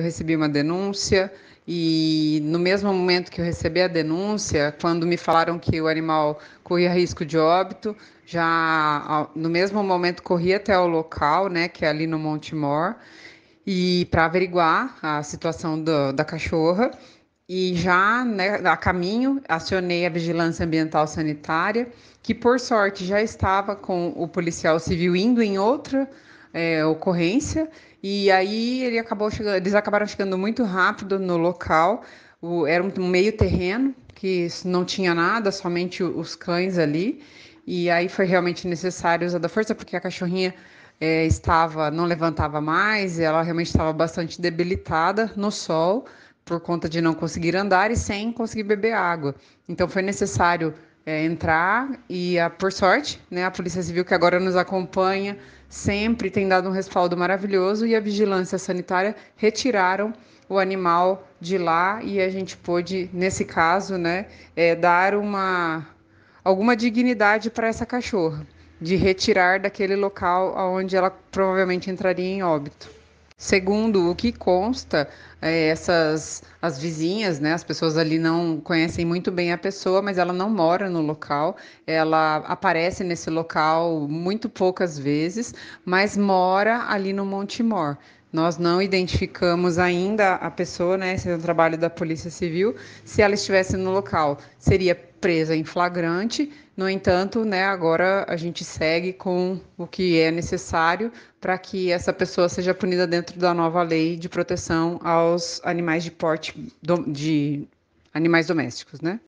Eu recebi uma denúncia e no mesmo momento que eu recebi a denúncia, quando me falaram que o animal corria risco de óbito, já no mesmo momento corri até o local, né, que é ali no Montemor, e para averiguar a situação do, da cachorra e já né, a caminho acionei a vigilância ambiental sanitária, que por sorte já estava com o policial civil indo em outra é, ocorrência e aí ele acabou chegando, eles acabaram chegando muito rápido no local. O, era um meio terreno que não tinha nada, somente os cães ali. E aí foi realmente necessário usar da força porque a cachorrinha é, estava não levantava mais, ela realmente estava bastante debilitada no sol por conta de não conseguir andar e sem conseguir beber água. Então foi necessário é, entrar e, a, ah, por sorte, né, a Polícia Civil que agora nos acompanha sempre tem dado um respaldo maravilhoso e a Vigilância Sanitária retiraram o animal de lá e a gente pôde, nesse caso, né, é, dar uma alguma dignidade para essa cachorra de retirar daquele local onde ela provavelmente entraria em óbito. Segundo o que consta, é, essas as vizinhas, né, as pessoas ali não conhecem muito bem a pessoa, mas ela não mora no local, ela aparece nesse local muito poucas vezes, mas mora ali no Montemor. Nós não identificamos ainda a pessoa, né? Esse é o trabalho da Polícia Civil. Se ela estivesse no local, seria presa em flagrante. No entanto, né, agora a gente segue com o que é necessário para que essa pessoa seja punida dentro da nova lei de proteção aos animais de porte de animais domésticos, né?